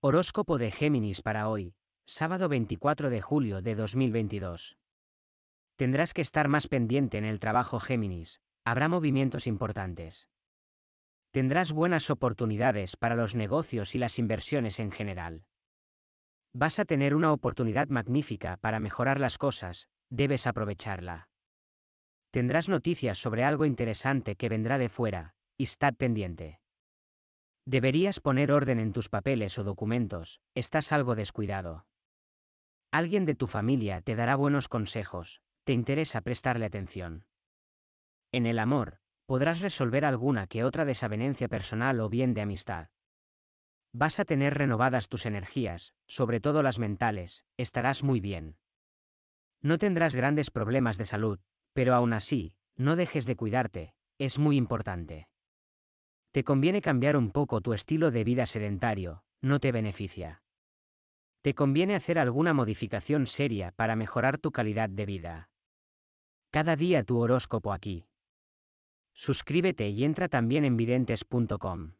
Horóscopo de Géminis para hoy, sábado 24 de julio de 2022. Tendrás que estar más pendiente en el trabajo Géminis, habrá movimientos importantes. Tendrás buenas oportunidades para los negocios y las inversiones en general. Vas a tener una oportunidad magnífica para mejorar las cosas, debes aprovecharla. Tendrás noticias sobre algo interesante que vendrá de fuera, y estad pendiente. Deberías poner orden en tus papeles o documentos, estás algo descuidado. Alguien de tu familia te dará buenos consejos, te interesa prestarle atención. En el amor, podrás resolver alguna que otra desavenencia personal o bien de amistad. Vas a tener renovadas tus energías, sobre todo las mentales, estarás muy bien. No tendrás grandes problemas de salud, pero aún así, no dejes de cuidarte, es muy importante. Te conviene cambiar un poco tu estilo de vida sedentario, no te beneficia. Te conviene hacer alguna modificación seria para mejorar tu calidad de vida. Cada día tu horóscopo aquí. Suscríbete y entra también en videntes.com.